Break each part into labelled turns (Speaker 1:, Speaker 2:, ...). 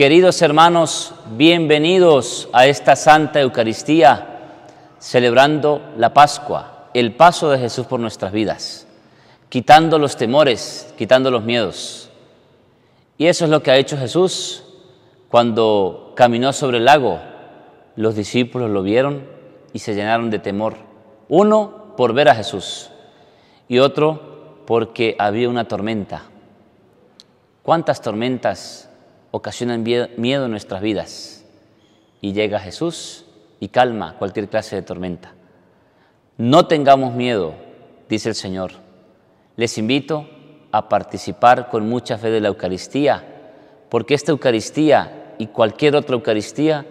Speaker 1: Queridos hermanos, bienvenidos a esta Santa Eucaristía, celebrando la Pascua, el paso de Jesús por nuestras vidas, quitando los temores, quitando los miedos. Y eso es lo que ha hecho Jesús cuando caminó sobre el lago. Los discípulos lo vieron y se llenaron de temor. Uno por ver a Jesús y otro porque había una tormenta. ¿Cuántas tormentas ocasionan miedo en nuestras vidas. Y llega Jesús y calma cualquier clase de tormenta. No tengamos miedo, dice el Señor. Les invito a participar con mucha fe de la Eucaristía, porque esta Eucaristía y cualquier otra Eucaristía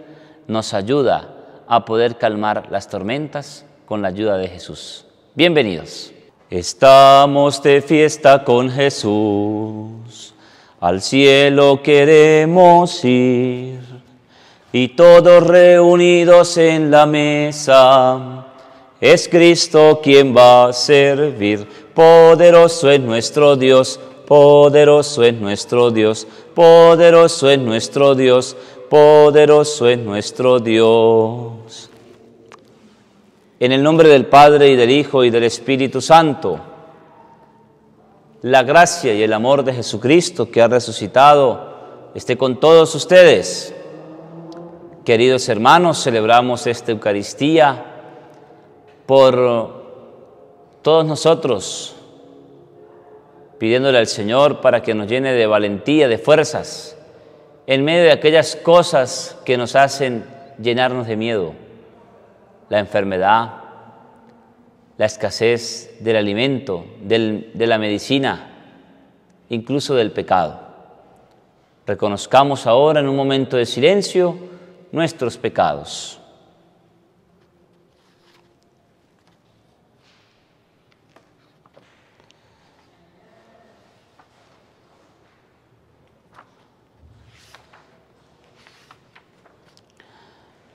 Speaker 1: nos ayuda a poder calmar las tormentas con la ayuda de Jesús. Bienvenidos. Estamos de fiesta con Jesús. Al cielo queremos ir y todos reunidos en la mesa. Es Cristo quien va a servir. Poderoso es nuestro Dios, poderoso es nuestro Dios, poderoso es nuestro Dios, poderoso es nuestro Dios. En el nombre del Padre y del Hijo y del Espíritu Santo la gracia y el amor de Jesucristo que ha resucitado esté con todos ustedes. Queridos hermanos, celebramos esta Eucaristía por todos nosotros, pidiéndole al Señor para que nos llene de valentía, de fuerzas, en medio de aquellas cosas que nos hacen llenarnos de miedo, la enfermedad, la escasez del alimento, de la medicina, incluso del pecado. Reconozcamos ahora en un momento de silencio nuestros pecados.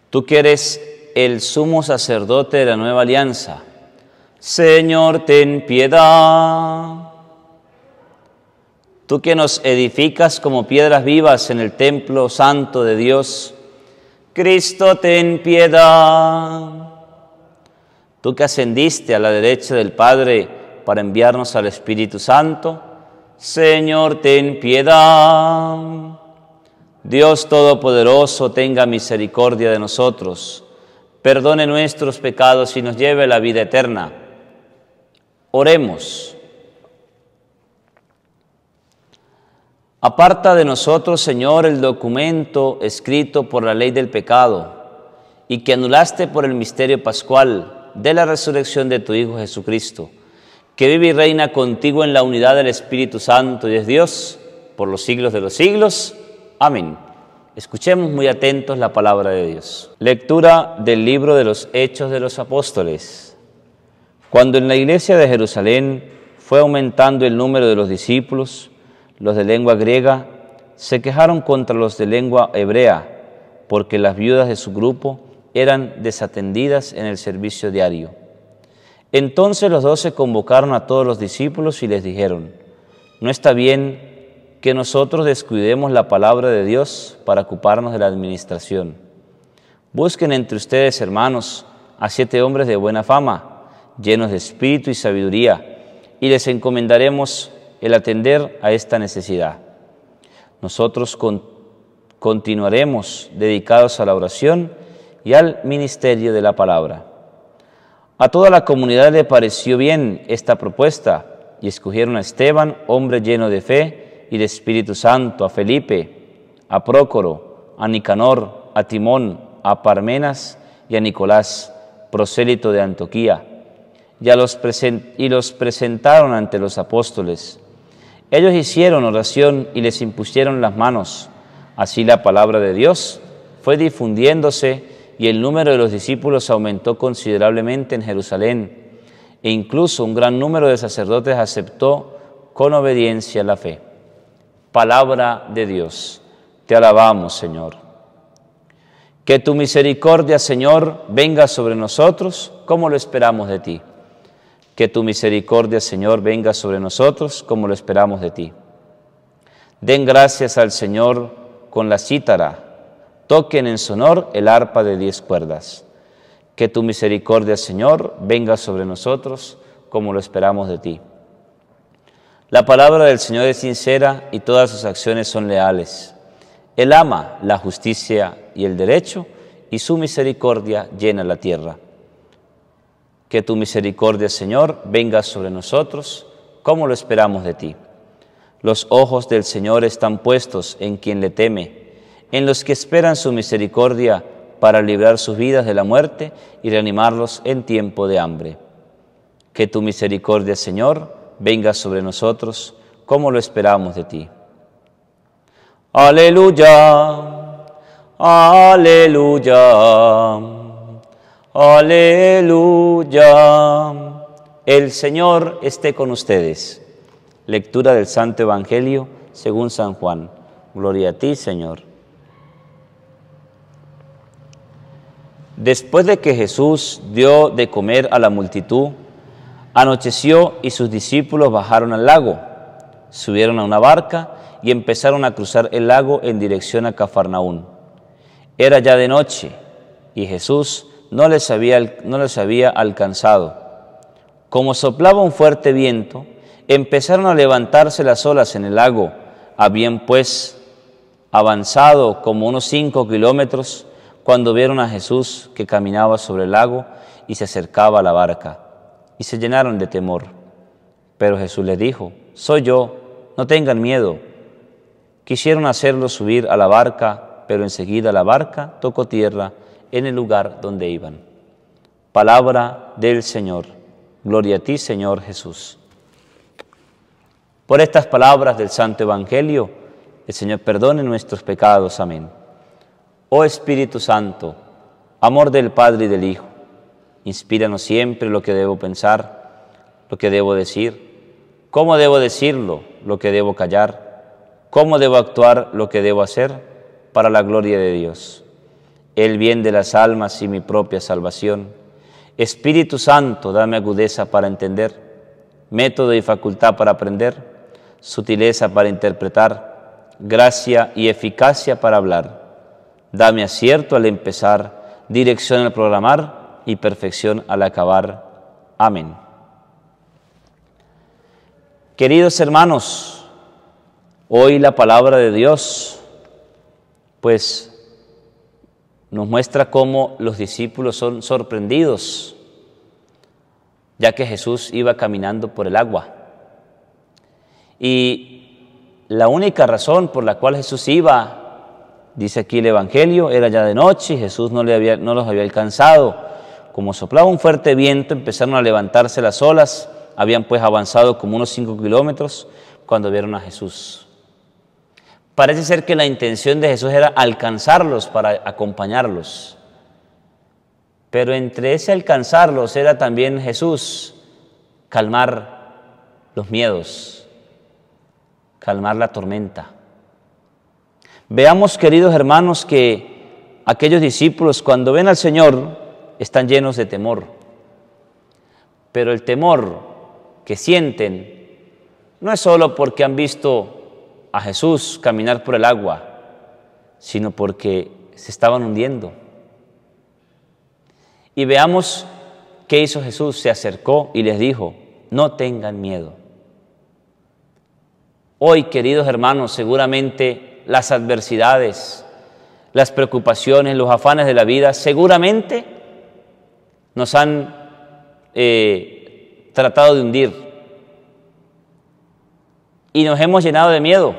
Speaker 1: Tú que eres el sumo sacerdote de la nueva alianza Señor, ten piedad. Tú que nos edificas como piedras vivas en el templo santo de Dios, Cristo, ten piedad. Tú que ascendiste a la derecha del Padre para enviarnos al Espíritu Santo, Señor, ten piedad. Dios Todopoderoso, tenga misericordia de nosotros, perdone nuestros pecados y nos lleve a la vida eterna Oremos. Aparta de nosotros, Señor, el documento escrito por la ley del pecado y que anulaste por el misterio pascual de la resurrección de tu Hijo Jesucristo, que vive y reina contigo en la unidad del Espíritu Santo y es Dios por los siglos de los siglos. Amén. Escuchemos muy atentos la palabra de Dios. Lectura del libro de los Hechos de los Apóstoles. Cuando en la iglesia de Jerusalén fue aumentando el número de los discípulos, los de lengua griega se quejaron contra los de lengua hebrea, porque las viudas de su grupo eran desatendidas en el servicio diario. Entonces los doce convocaron a todos los discípulos y les dijeron, no está bien que nosotros descuidemos la palabra de Dios para ocuparnos de la administración. Busquen entre ustedes, hermanos, a siete hombres de buena fama llenos de espíritu y sabiduría, y les encomendaremos el atender a esta necesidad. Nosotros continuaremos dedicados a la oración y al ministerio de la palabra. A toda la comunidad le pareció bien esta propuesta y escogieron a Esteban, hombre lleno de fe y de Espíritu Santo, a Felipe, a Prócoro, a Nicanor, a Timón, a Parmenas y a Nicolás, prosélito de Antoquía y, los presentaron ante los apóstoles. Ellos hicieron oración y les impusieron las manos. Así la palabra de Dios fue difundiéndose y el número de los discípulos aumentó considerablemente en Jerusalén e incluso un gran número de sacerdotes aceptó con obediencia la fe. Palabra de Dios, te alabamos Señor. Que tu misericordia, Señor, venga sobre nosotros como lo esperamos de ti que tu misericordia, Señor, venga sobre nosotros como lo esperamos de ti. Den gracias al Señor con la cítara. Toquen en sonor el arpa de diez cuerdas. Que tu misericordia, Señor, venga sobre nosotros como lo esperamos de ti. La palabra del Señor es sincera y todas sus acciones son leales. Él ama la justicia y el derecho y su misericordia llena la tierra. Que tu misericordia, Señor, venga sobre nosotros, como lo esperamos de ti. Los ojos del Señor están puestos en quien le teme, en los que esperan su misericordia para librar sus vidas de la muerte y reanimarlos en tiempo de hambre. Que tu misericordia, Señor, venga sobre nosotros, como lo esperamos de ti. Aleluya, aleluya. Aleluya. El Señor esté con ustedes. Lectura del Santo Evangelio según San Juan. Gloria a ti, Señor. Después de que Jesús dio de comer a la multitud, anocheció y sus discípulos bajaron al lago, subieron a una barca y empezaron a cruzar el lago en dirección a Cafarnaún. Era ya de noche y Jesús no les había, alcanzado. Como soplaba un fuerte viento, empezaron a levantarse las olas en el lago. Habían pues avanzado como unos cinco kilómetros cuando vieron a Jesús que caminaba sobre el lago y se acercaba a la barca, y se llenaron de temor. Pero Jesús les dijo, soy yo, no tengan miedo. Quisieron hacerlo subir a la barca, pero enseguida la barca tocó tierra en el lugar donde iban. Palabra del Señor. Gloria a ti, Señor Jesús. Por estas palabras del Santo Evangelio, el Señor perdone nuestros pecados. Amén. Oh Espíritu Santo, amor del Padre y del Hijo, inspíranos siempre lo que debo pensar, lo que debo decir, cómo debo decirlo, lo que debo callar, cómo debo actuar, lo que debo hacer, para la gloria de Dios el bien de las almas y mi propia salvación. Espíritu Santo, dame agudeza para entender, método y facultad para aprender, sutileza para interpretar, gracia y eficacia para hablar. Dame acierto al empezar, dirección al programar y perfección al acabar. Amén. Queridos hermanos, hoy la palabra de Dios, pues nos muestra cómo los discípulos son sorprendidos, ya que Jesús iba caminando por el agua. Y la única razón por la cual Jesús iba, dice aquí el Evangelio, era ya de noche, y Jesús no, no los había alcanzado. Como soplaba un fuerte viento, empezaron a levantarse las olas, habían pues avanzado como unos cinco kilómetros cuando vieron a Jesús. Parece ser que la intención de Jesús era alcanzarlos para acompañarlos. Pero entre ese alcanzarlos era también Jesús calmar los miedos, calmar la tormenta. Veamos, queridos hermanos, que aquellos discípulos cuando ven al Señor están llenos de temor. Pero el temor que sienten no es solo porque han visto a Jesús caminar por el agua, sino porque se estaban hundiendo. Y veamos qué hizo Jesús. Se acercó y les dijo, no tengan miedo. Hoy, queridos hermanos, seguramente las adversidades, las preocupaciones, los afanes de la vida, seguramente nos han eh, tratado de hundir. Y nos hemos llenado de miedo.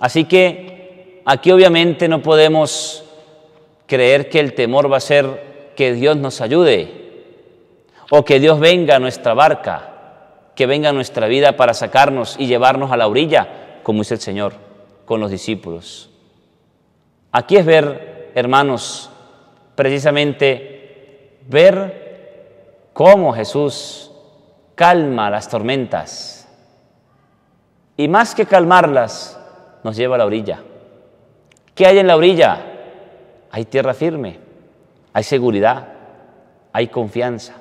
Speaker 1: Así que aquí obviamente no podemos creer que el temor va a ser que Dios nos ayude o que Dios venga a nuestra barca, que venga a nuestra vida para sacarnos y llevarnos a la orilla, como dice el Señor con los discípulos. Aquí es ver, hermanos, precisamente ver cómo Jesús calma las tormentas. Y más que calmarlas, nos lleva a la orilla. ¿Qué hay en la orilla? Hay tierra firme, hay seguridad, hay confianza.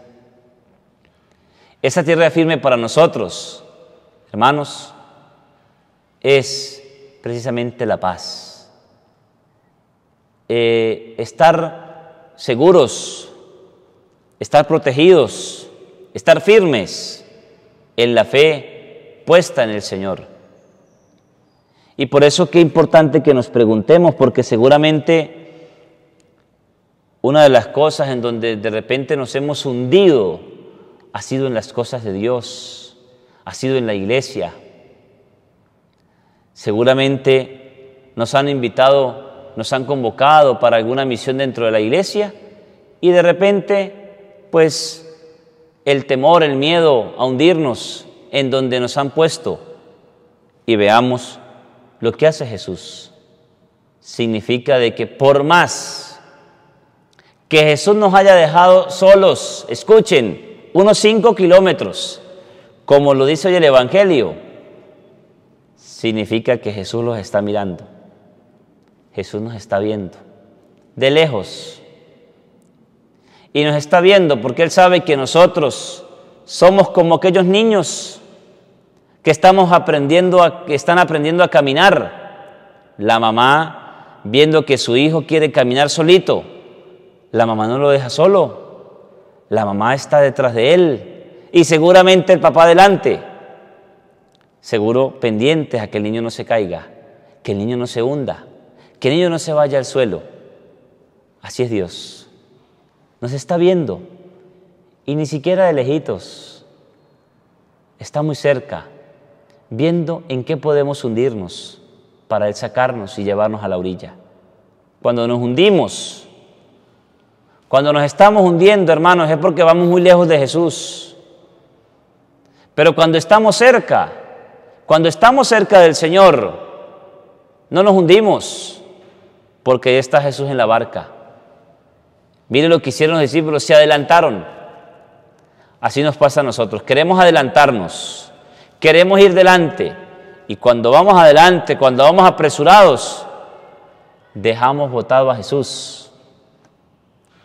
Speaker 1: Esa tierra firme para nosotros, hermanos, es precisamente la paz. Eh, estar seguros, estar protegidos, estar firmes en la fe puesta en el Señor. Y por eso qué importante que nos preguntemos, porque seguramente una de las cosas en donde de repente nos hemos hundido ha sido en las cosas de Dios, ha sido en la iglesia. Seguramente nos han invitado, nos han convocado para alguna misión dentro de la iglesia y de repente, pues, el temor, el miedo a hundirnos en donde nos han puesto y veamos lo que hace Jesús significa de que por más que Jesús nos haya dejado solos, escuchen, unos cinco kilómetros, como lo dice hoy el Evangelio, significa que Jesús los está mirando. Jesús nos está viendo de lejos. Y nos está viendo porque Él sabe que nosotros somos como aquellos niños que estamos aprendiendo a, están aprendiendo a caminar. La mamá, viendo que su hijo quiere caminar solito, la mamá no lo deja solo. La mamá está detrás de él y seguramente el papá adelante, Seguro pendientes a que el niño no se caiga, que el niño no se hunda, que el niño no se vaya al suelo. Así es Dios. Nos está viendo y ni siquiera de lejitos. Está muy cerca viendo en qué podemos hundirnos para Él sacarnos y llevarnos a la orilla. Cuando nos hundimos, cuando nos estamos hundiendo, hermanos, es porque vamos muy lejos de Jesús. Pero cuando estamos cerca, cuando estamos cerca del Señor, no nos hundimos, porque ya está Jesús en la barca. Mire lo que hicieron los discípulos, se adelantaron. Así nos pasa a nosotros. Queremos adelantarnos queremos ir delante y cuando vamos adelante, cuando vamos apresurados, dejamos votado a Jesús.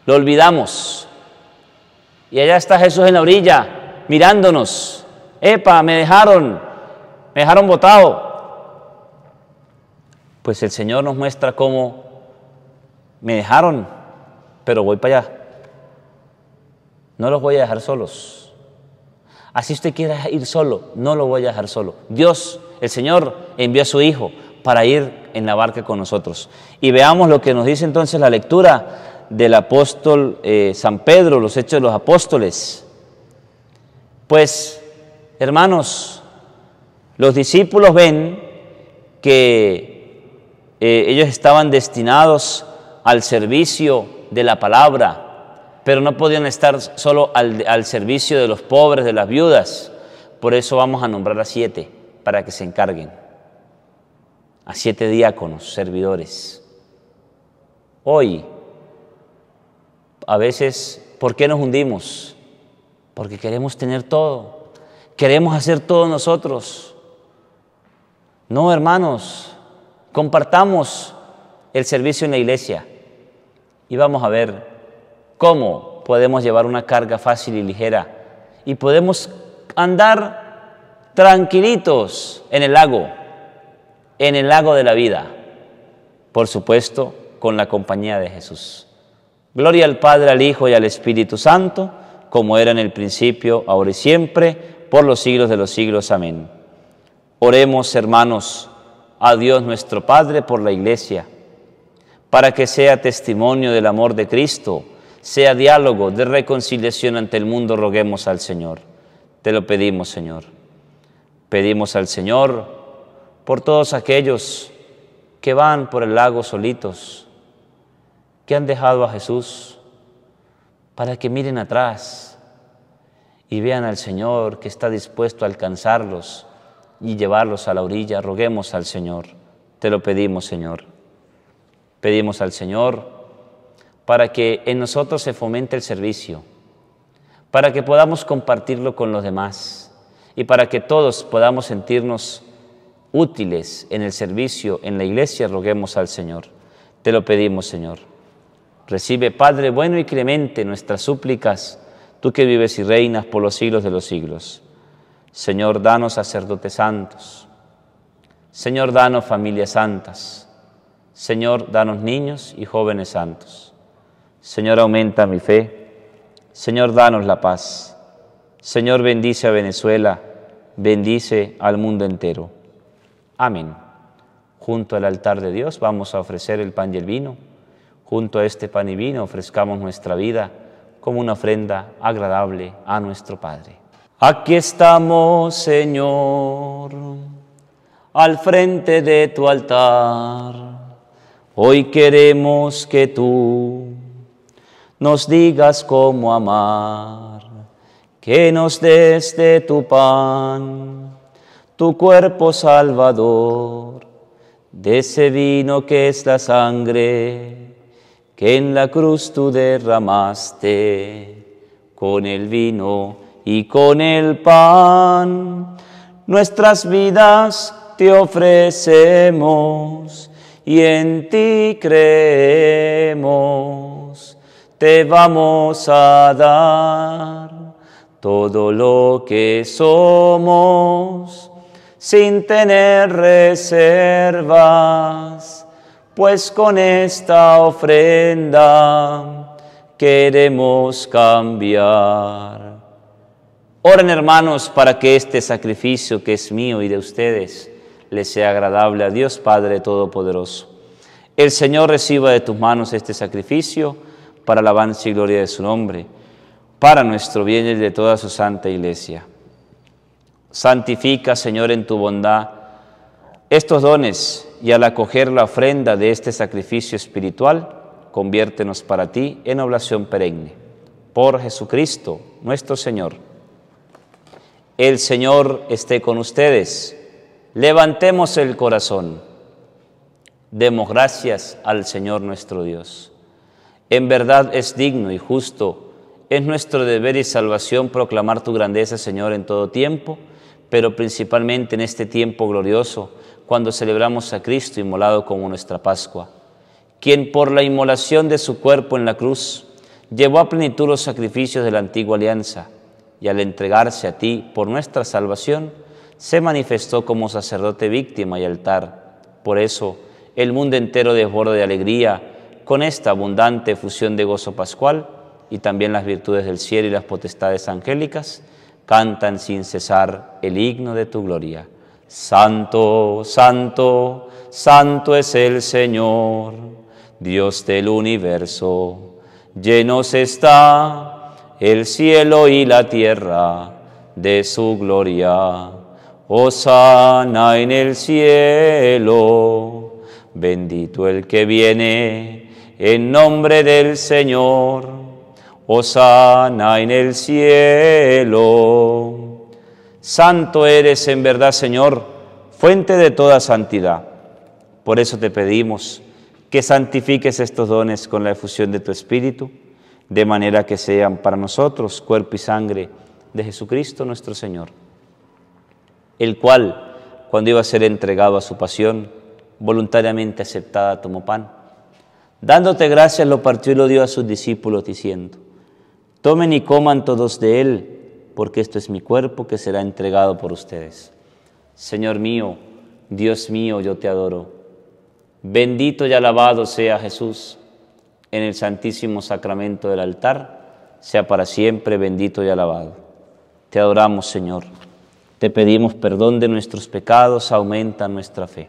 Speaker 1: Lo olvidamos. Y allá está Jesús en la orilla, mirándonos. Epa, me dejaron, me dejaron votado. Pues el Señor nos muestra cómo me dejaron, pero voy para allá. No los voy a dejar solos. Así usted quiera ir solo, no lo voy a dejar solo. Dios, el Señor, envió a su Hijo para ir en la barca con nosotros. Y veamos lo que nos dice entonces la lectura del apóstol eh, San Pedro, los hechos de los apóstoles. Pues, hermanos, los discípulos ven que eh, ellos estaban destinados al servicio de la palabra, pero no podían estar solo al, servicio de los pobres, de las viudas. Por eso vamos a nombrar a siete para que se encarguen. A siete diáconos, servidores. Hoy, a veces, ¿por qué nos hundimos? Porque queremos tener todo. Queremos hacer todo nosotros. No, hermanos, compartamos el servicio en la iglesia. Y vamos a ver cómo podemos llevar una carga fácil y ligera y podemos andar tranquilitos en el lago, en el lago de la vida, por supuesto, con la compañía de Jesús. Gloria al Padre, al Hijo y al Espíritu Santo, como era en el principio, ahora y siempre, por los siglos de los siglos. Amén. Oremos, hermanos, a Dios nuestro Padre por la Iglesia, para que sea testimonio del amor de Cristo sea diálogo de reconciliación ante el mundo, roguemos al Señor. Te lo pedimos, Señor. Pedimos al Señor por todos aquellos que van por el lago solitos, que han dejado a Jesús, para que miren atrás y vean al Señor que está dispuesto a alcanzarlos y llevarlos a la orilla. Roguemos al Señor. Te lo pedimos, Señor. Pedimos al Señor para que en nosotros se fomente el servicio, para que podamos compartirlo con los demás y para que todos podamos sentirnos útiles en el servicio, en la iglesia, roguemos al Señor. Te lo pedimos, Señor. Recibe, Padre bueno y clemente, nuestras súplicas, tú que vives y reinas por los siglos de los siglos. Señor, danos sacerdotes santos. Señor, danos familias santas. Señor, danos niños y jóvenes santos. Señor, aumenta mi fe. Señor, danos la paz. Señor, bendice a Venezuela. Bendice al mundo entero. Amén. Junto al altar de Dios vamos a ofrecer el pan y el vino. Junto a este pan y vino ofrezcamos nuestra vida como una ofrenda agradable a nuestro Padre. Aquí estamos, Señor, al frente de tu altar. Hoy queremos que tú nos digas cómo amar, que nos des de tu pan, tu cuerpo salvador, de ese vino que es la sangre, que en la cruz tú derramaste, con el vino y con el pan, nuestras vidas te ofrecemos y en ti creemos te vamos a dar todo lo que somos sin tener reservas, pues con esta ofrenda queremos cambiar. Oren hermanos para que este sacrificio que es mío y de ustedes le sea agradable a Dios Padre Todopoderoso. El Señor reciba de tus manos este sacrificio para alabanza y gloria de su nombre, para nuestro bien y de toda su santa iglesia. Santifica, Señor, en tu bondad estos dones y al acoger la ofrenda de este sacrificio espiritual, conviértenos para ti en oblación perenne. Por Jesucristo, nuestro Señor. El Señor esté con ustedes. Levantemos el corazón. Demos gracias al Señor nuestro Dios. En verdad es digno y justo, es nuestro deber y salvación proclamar tu grandeza, Señor, en todo tiempo, pero principalmente en este tiempo glorioso, cuando celebramos a Cristo inmolado como nuestra Pascua, quien por la inmolación de su cuerpo en la cruz llevó a plenitud los sacrificios de la antigua alianza, y al entregarse a ti por nuestra salvación, se manifestó como sacerdote víctima y altar. Por eso, el mundo entero desborda de alegría, con esta abundante fusión de gozo pascual y también las virtudes del cielo y las potestades angélicas, cantan sin cesar el himno de tu gloria. Santo, santo, santo es el Señor, Dios del universo. Llenos está el cielo y la tierra de su gloria. Osana en el cielo, bendito el que viene en nombre del Señor. hosana en el cielo. Santo eres en verdad, Señor, fuente de toda santidad. Por eso te pedimos que santifiques estos dones con la efusión de tu Espíritu, de manera que sean para nosotros cuerpo y sangre de Jesucristo nuestro Señor, el cual, cuando iba a ser entregado a su pasión, voluntariamente aceptada, tomó pan Dándote gracias lo partió y lo dio a sus discípulos diciendo, tomen y coman todos de él, porque esto es mi cuerpo que será entregado por ustedes. Señor mío, Dios mío, yo te adoro. Bendito y alabado sea Jesús en el santísimo sacramento del altar, sea para siempre bendito y alabado. Te adoramos, Señor. Te pedimos perdón de nuestros pecados, aumenta nuestra fe.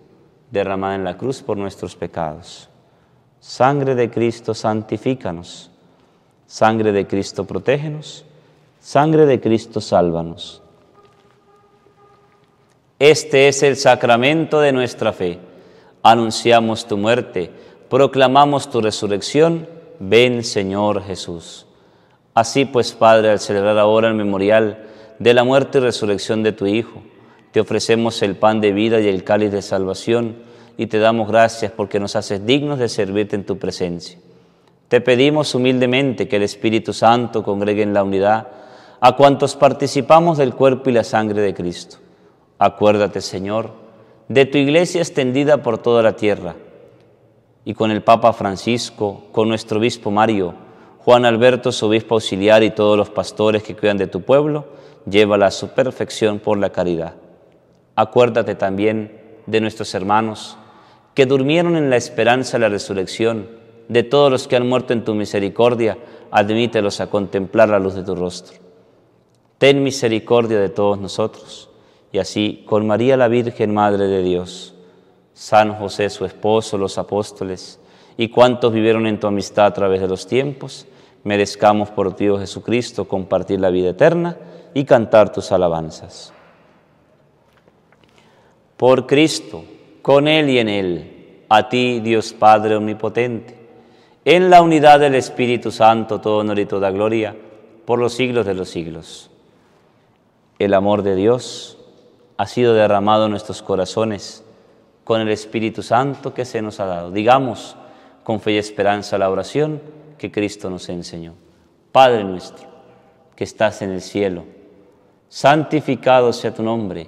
Speaker 1: derramada en la cruz por nuestros pecados. Sangre de Cristo, santifícanos. Sangre de Cristo, protégenos. Sangre de Cristo, sálvanos. Este es el sacramento de nuestra fe. Anunciamos tu muerte, proclamamos tu resurrección. Ven, Señor Jesús. Así pues, Padre, al celebrar ahora el memorial de la muerte y resurrección de tu Hijo, te ofrecemos el pan de vida y el cáliz de salvación y te damos gracias porque nos haces dignos de servirte en tu presencia. Te pedimos humildemente que el Espíritu Santo congregue en la unidad a cuantos participamos del cuerpo y la sangre de Cristo. Acuérdate, Señor, de tu iglesia extendida por toda la tierra y con el Papa Francisco, con nuestro obispo Mario, Juan Alberto, su obispo auxiliar y todos los pastores que cuidan de tu pueblo, llévala a su perfección por la caridad Acuérdate también de nuestros hermanos que durmieron en la esperanza de la resurrección, de todos los que han muerto en tu misericordia, admítelos a contemplar la luz de tu rostro. Ten misericordia de todos nosotros. Y así, con María la Virgen, Madre de Dios, San José, su esposo, los apóstoles, y cuantos vivieron en tu amistad a través de los tiempos, merezcamos por Dios Jesucristo compartir la vida eterna y cantar tus alabanzas por Cristo, con Él y en Él, a ti, Dios Padre Omnipotente, en la unidad del Espíritu Santo, todo honor y toda gloria, por los siglos de los siglos. El amor de Dios ha sido derramado en nuestros corazones con el Espíritu Santo que se nos ha dado. Digamos con fe y esperanza la oración que Cristo nos enseñó. Padre nuestro, que estás en el cielo, santificado sea tu nombre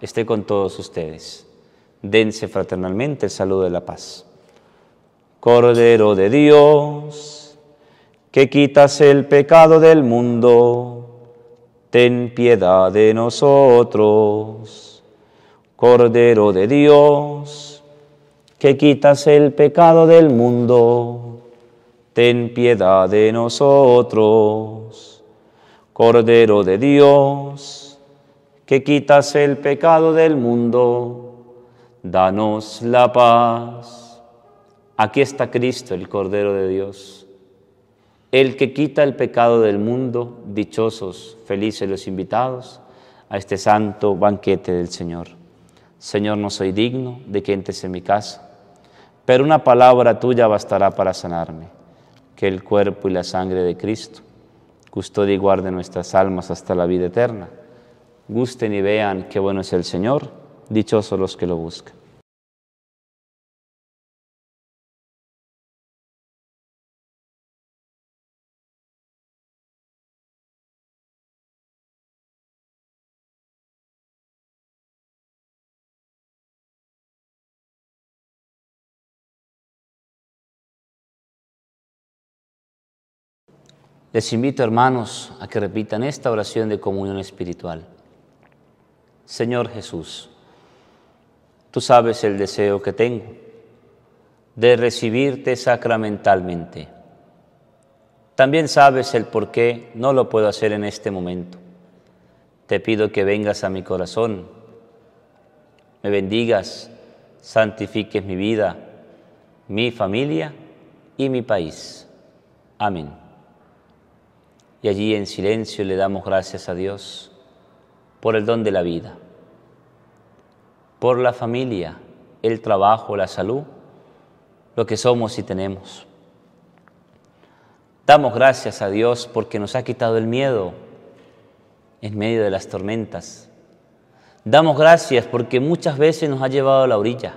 Speaker 1: esté con todos ustedes. Dense fraternalmente el saludo de la paz. Cordero de Dios, que quitas el pecado del mundo, ten piedad de nosotros. Cordero de Dios, que quitas el pecado del mundo, ten piedad de nosotros. Cordero de Dios, que quitas el pecado del mundo, danos la paz. Aquí está Cristo, el Cordero de Dios, el que quita el pecado del mundo, dichosos, felices los invitados a este santo banquete del Señor. Señor, no soy digno de que entres en mi casa, pero una palabra tuya bastará para sanarme. Que el cuerpo y la sangre de Cristo custodie y guarde nuestras almas hasta la vida eterna gusten y vean qué bueno es el Señor, dichosos los que lo buscan. Les invito, hermanos, a que repitan esta oración de comunión espiritual. Señor Jesús, tú sabes el deseo que tengo de recibirte sacramentalmente. También sabes el por qué no lo puedo hacer en este momento. Te pido que vengas a mi corazón, me bendigas, santifiques mi vida, mi familia y mi país. Amén. Y allí en silencio le damos gracias a Dios por el don de la vida, por la familia, el trabajo, la salud, lo que somos y tenemos. Damos gracias a Dios porque nos ha quitado el miedo en medio de las tormentas. Damos gracias porque muchas veces nos ha llevado a la orilla.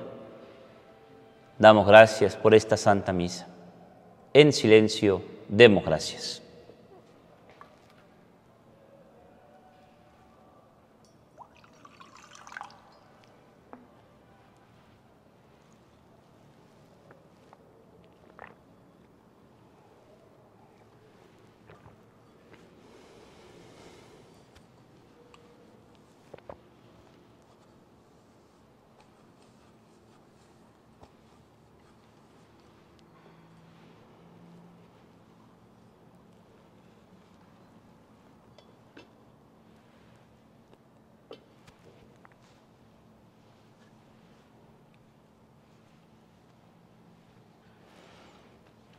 Speaker 1: Damos gracias por esta Santa Misa. En silencio, demos gracias.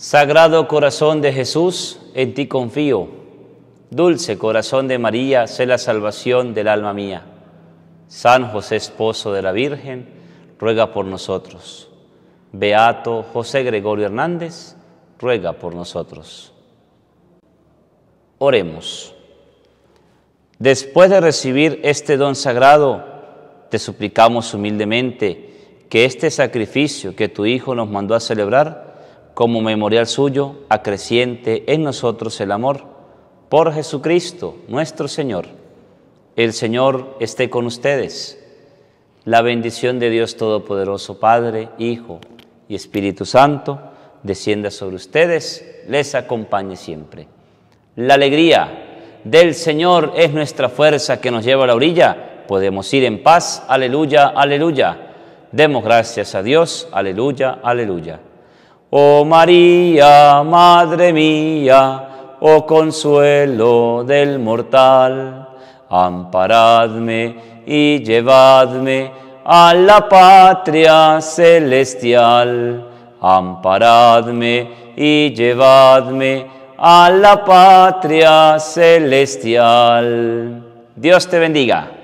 Speaker 1: Sagrado corazón de Jesús, en ti confío. Dulce corazón de María, sé la salvación del alma mía. San José, esposo de la Virgen, ruega por nosotros. Beato José Gregorio Hernández, ruega por nosotros. Oremos. Después de recibir este don sagrado, te suplicamos humildemente que este sacrificio que tu Hijo nos mandó a celebrar, como memorial suyo, acreciente en nosotros el amor. Por Jesucristo nuestro Señor. El Señor esté con ustedes. La bendición de Dios Todopoderoso, Padre, Hijo y Espíritu Santo, descienda sobre ustedes, les acompañe siempre. La alegría del Señor es nuestra fuerza que nos lleva a la orilla. Podemos ir en paz. Aleluya, aleluya. Demos gracias a Dios. Aleluya, aleluya. Oh María, Madre mía, oh consuelo del mortal, amparadme y llevadme a la patria celestial. Amparadme y llevadme a la patria celestial. Dios te bendiga.